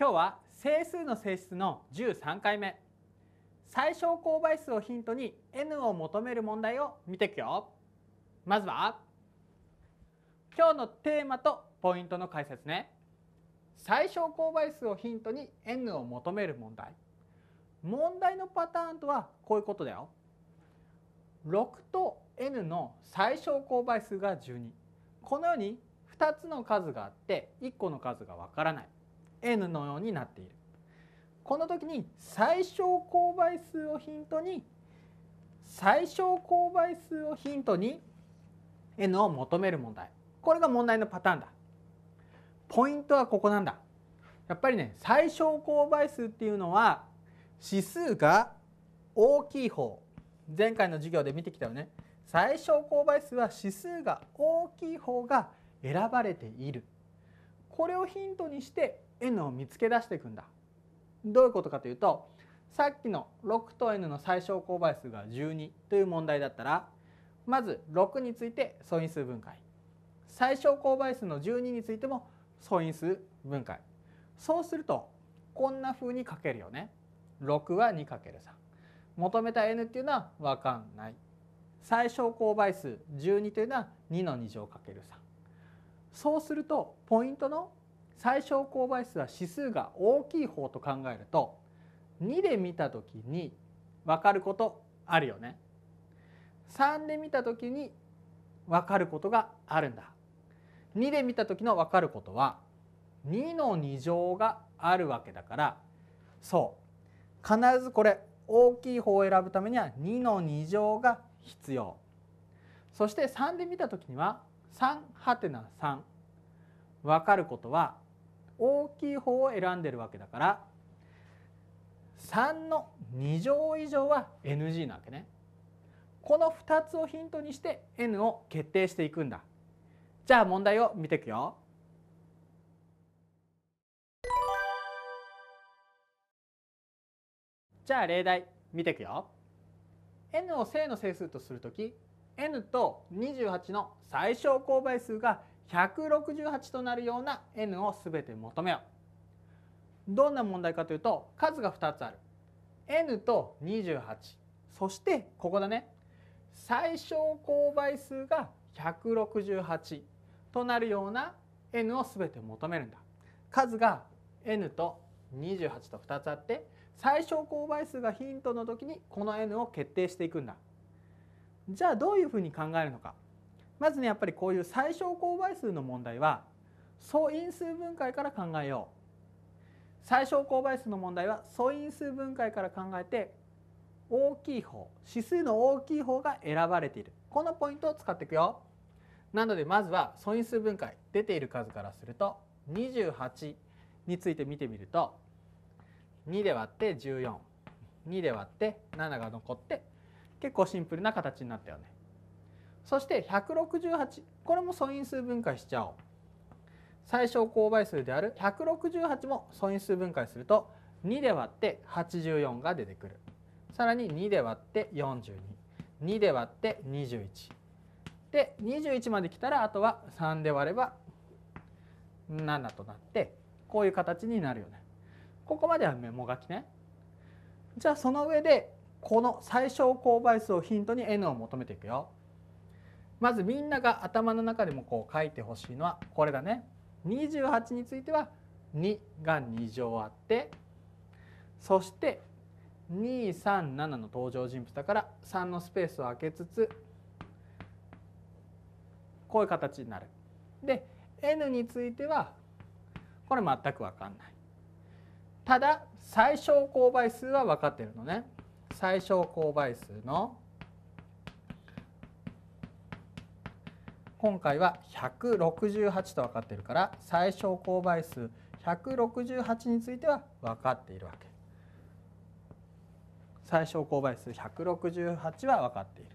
今日は整数の性質の13回目最小公倍数をヒントに n を求める問題を見ていくよまずは今日のテーマとポイントの解説ね最小公倍数をヒントに n を求める問題問題のパターンとはこういうことだよ6と n の最小公倍数が12このように2つの数があって1個の数がわからない n のようになっている。この時に最小公倍数をヒントに最小公倍数をヒントに n を求める問題これが問題のパターンだポイントはここなんだやっぱりね最小公倍数っていうのは指数が大きい方前回の授業で見てきたよね最小公倍数は指数が大きい方が選ばれているこれをヒントにして n を見つけ出していくんだ。どういうことかというとさっきの6と n の最小公倍数が12という問題だったらまず6について素因数分解最小公倍数の12についても素因数分解そうするとこんな風に書けるよね。6は 2×3 求めた n っていうのは分かんない最小公倍数12というのは2の2乗 ×3 そうするとポイントの最小公倍数は指数が大きい方と考えると2で見た時に分かることあるよね。3で見た時に分かることがあるんだ。2で見た時の分かることは2の2乗があるわけだからそう必ずこれ大きい方を選ぶためには2の2乗が必要そして3で見た時には3はてな3分かることは大きい方を選んでるわけだから3の2乗以上は NG なわけね。この2つをヒントにして n を決定していくんだ。じゃあ問題を見ていくよ。じゃあ例題見ていくよ。n を正の整数とするとき n と28の最小公倍数が168となるような n をべて求めよう。どんな問題かというと数が2つある。n と28そしてここだね最小公倍数が168となるような n を全て求めるんだ。数が n と28と2つあって最小公倍数がヒントの時にこの n を決定していくんだ。じゃあどういうふうに考えるのか。まずねやっぱりこういう最小公倍数の問題は素因数分解から考えよう最小公倍数の問題は素因数分解から考えて大きい方指数の大きい方が選ばれているこのポイントを使っていくよなのでまずは素因数分解出ている数からすると28について見てみると2で割って142で割って7が残って結構シンプルな形になったよねそして168これも素因数分解しちゃおう最小公倍数である168も素因数分解すると2で割って84が出てくるさらに2で割って422で割って21で21まで来たらあとは3で割れば7となってこういう形になるよねここまではメモ書きねじゃあその上でこの最小公倍数をヒントに n を求めていくよまずみんなが頭の中でもこう書いてほしいのはこれだね。28については2が2乗あってそして237の登場人物だから3のスペースを空けつつこういう形になる。で n についてはこれ全く分かんない。ただ最小公倍数は分かってるのね。最小公倍数の今回は168と分かっているから最小公倍数168については分かっているわけ最小公倍数168は分かっている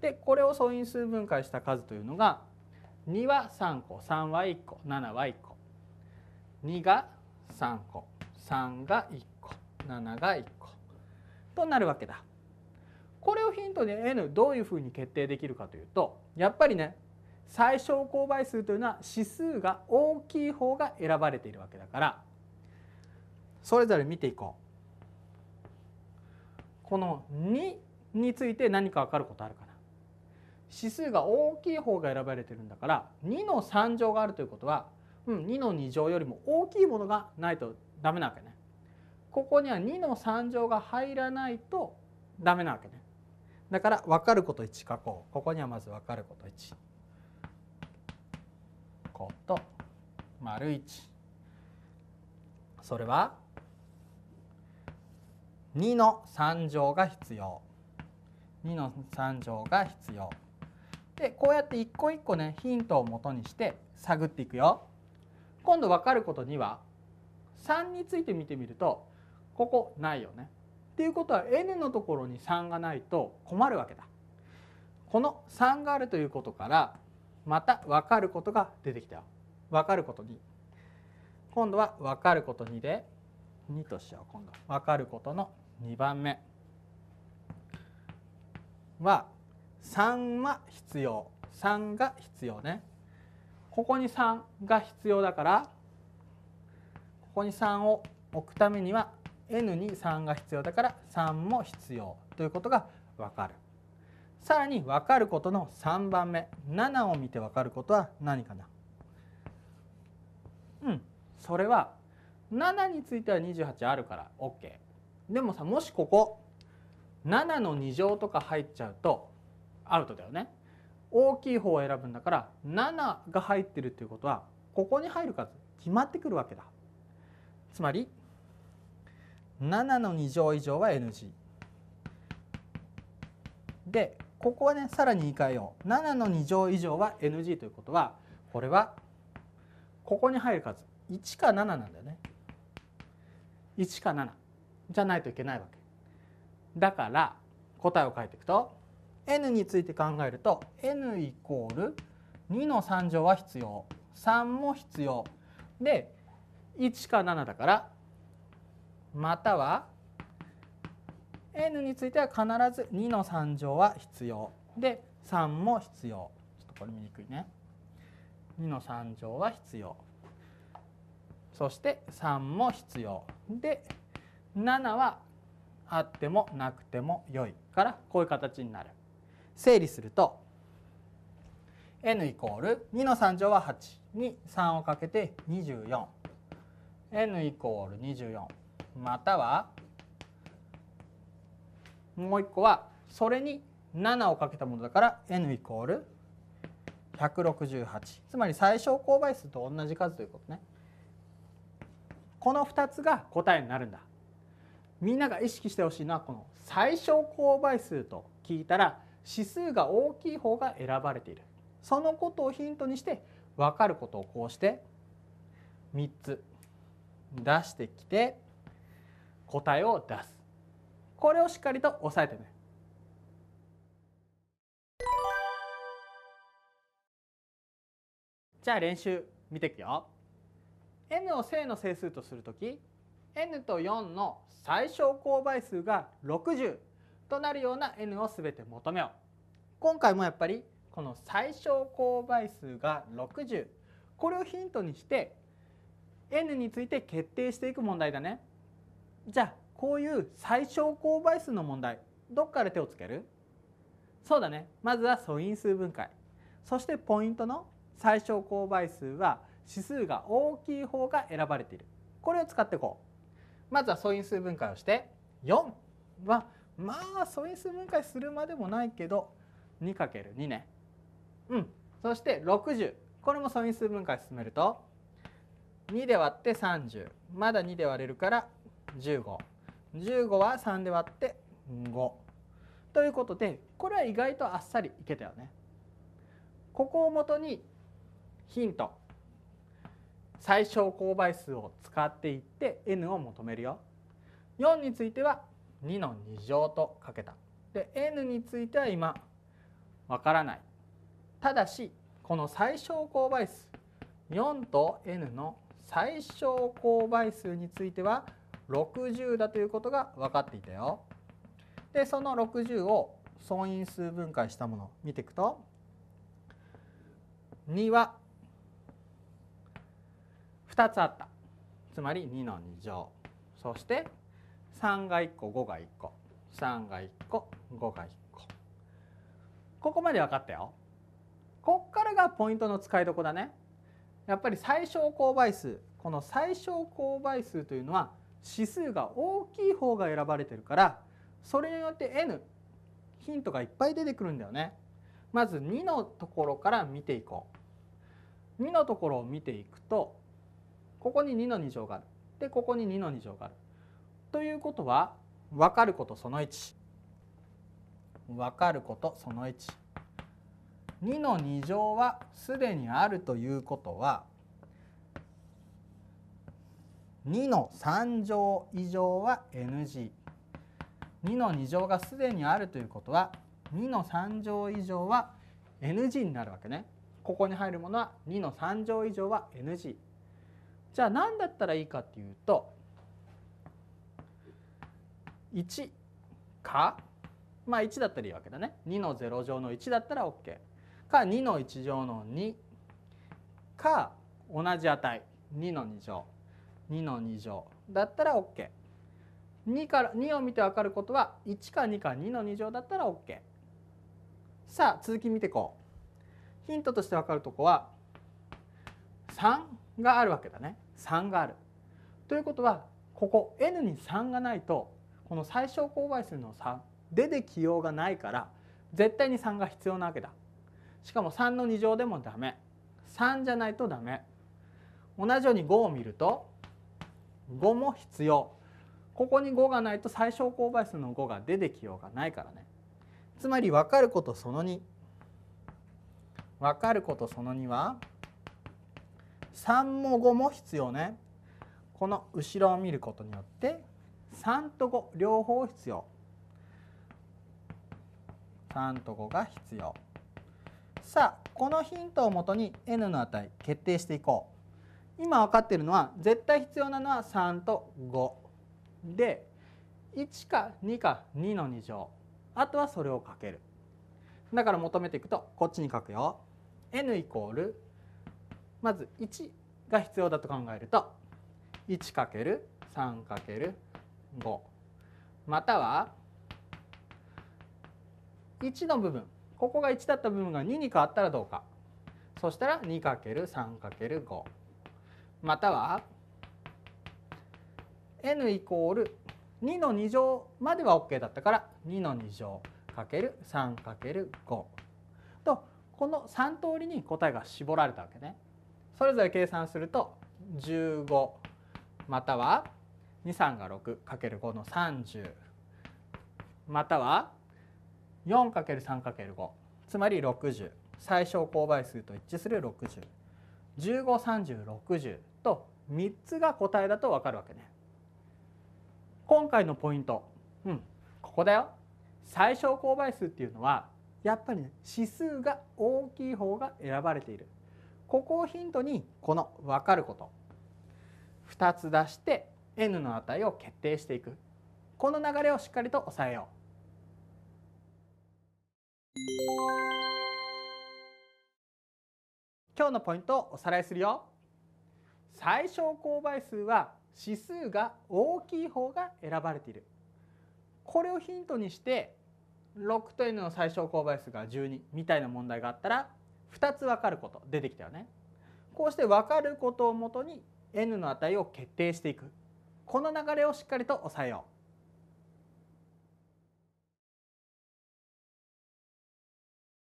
でこれを素因数分解した数というのが2は3個3は1個7は1個2が3個3が1個7が1個となるわけだ。これをヒントに N どういうふうに決定できるかというとやっぱりね最小公倍数というのは指数が大きい方が選ばれているわけだからそれぞれ見ていこう。この2について何か分かることあるかな指数が大きい方が選ばれてるんだから2の3乗があるということは、うん、2の2乗よりも大きいものがないとダメなわけね。ここには2の3乗が入らないとダメなわけね。だから分かること1書こうここにはまず分かること1こと丸1それは2の3乗が必要2の3乗が必要でこうやって一個一個ねヒントをもとにして探っていくよ今度分かること2は3について見てみるとここないよねっていうことは n のところに3がないと困るわけだ。この3があるということからまた分かることが出てきたよ。分かること2。今度は分かること2で2としよう今度分かることの2番目は3は必要3が必要ねここに3が必要だからここに3を置くためには N に3が必要だから3も必要ということがわかるさらに分かることの3番目7を見て分かることは何かなうんそれは7については28あるから OK でもさもしここ7の2乗とか入っちゃうとアウトだよね大きい方を選ぶんだから7が入ってるっていうことはここに入る数決まってくるわけだつまり7の2乗以上は NG でここはねさらに言い換えよう7の2乗以上は NG ということはこれはここに入る数1か7なんだよね1か7じゃないといけないわけだから答えを書いていくと n について考えると n イコール2の3乗は必要3も必要で1か7だからまたは n については必ず2の3乗は必要で3も必要ちょっとこれ見にくいね2の3乗は必要そして3も必要で7はあってもなくても良いからこういう形になる整理すると n イコール2の3乗は8に3をかけて 24n イコール24またはもう一個はそれに7をかけたものだから n イコール168つまり最小公倍数と同じ数ということねこの2つが答えになるんだみんなが意識してほしいのはこの最小公倍数と聞いたら指数が大きい方が選ばれているそのことをヒントにして分かることをこうして3つ出してきて答えを出すこれをしっかりと押さえてねじゃあ練習見ていくよ n を正の整数とする時 n と4の最小公倍数が60となるような n を全て求めよう今回もやっぱりこの最小公倍数が60これをヒントにして n について決定していく問題だね。じゃあこういう最小公倍数の問題どっから手をつけるそうだねまずは素因数分解そしてポイントの最小公倍数は指数が大きい方が選ばれているこれを使っていこうまずは素因数分解をして4はまあ素因数分解するまでもないけど 2×2 ねうんそして60これも素因数分解進めると2で割って30まだ2で割れるから15。15は3で割って5。ということでこれは意外とあっさりいけたよね。ここをもとにヒント最小公倍数を使っていって n を求めるよ。4については2の2乗とかけた。で n については今わからない。ただしこの最小公倍数4と n の最小公倍数については60だということが分かっていたよ。でその60を損因数分解したものを見ていくと2は2つあったつまり2の2乗そして3が1個5が1個3が1個5が1個ここまで分かったよ。こっからがポイントの使いどこだね。やっぱり最小公倍数この最小公倍数というのは指数が大きい方が選ばれてるからそれによって n ヒントがいっぱい出てくるんだよね。まず2のところから見ていこう。2のところを見ていくとここに2の2乗がある。でここに2の2乗がある。ということは分かることその1。分かることその1。2の2乗はすでにあるということは2の3乗以上は NG2 の2乗がすでにあるということは2の3乗以上は NG になるわけねここに入るものは2の3乗以上は NG じゃあ何だったらいいかっていうと1かまあ1だったらいいわけだね2の0乗の1だったら OK か2の1乗の2か同じ値2の2乗2の2乗だったら OK。2, からを見て分かることは1か2か2の2乗だったら OK。さあ続き見ていこう。ヒントとして分かるとこは3があるわけだね。3がある。ということはここ n に3がないとこの最小公倍数の3出てきようがないから絶対に3が必要なわけだ。しかも3の2乗でもダメ。3じゃないとダメ。同じように5を見ると5も必要ここに5がないと最小公倍数の5が出てきようがないからねつまり分かることその2分かることその2は3も5も必要ねこの後ろを見ることによって3と5両方必要3と5が必要さあこのヒントをもとに n の値決定していこう今分かってるのは絶対必要なのは3と5で1か2か2の2乗あとはそれをかけるだから求めていくとこっちに書くよ n イコールまず1が必要だと考えると 1×3×5 または1の部分ここが1だった部分が2に変わったらどうかそしたら 2×3×5 または n イコール2の2乗までは OK だったから2の2乗 ×3×5 とこの3通りに答えが絞られたわけね。それぞれ計算すると15または23が 6×5 の30または 4×3×5 つまり60最小公倍数と一致する60153060と3つが答えだと分かるわけね。今回のポイント、うん、ここだよ。最小公倍数っていうのはやっぱり、ね、指数が大きい方が選ばれている。ここをヒントにこの分かること2つ出して n の値を決定していくこの流れをしっかりと押さえよう今日のポイントをおさらいするよ。最小公倍数は指数が大きい方が選ばれているこれをヒントにして6と n の最小公倍数が12みたいな問題があったら2つ分かること出てきたよね。こうして分かることをもとに n の値を決定していくこの流れをしっかりと押さえよう。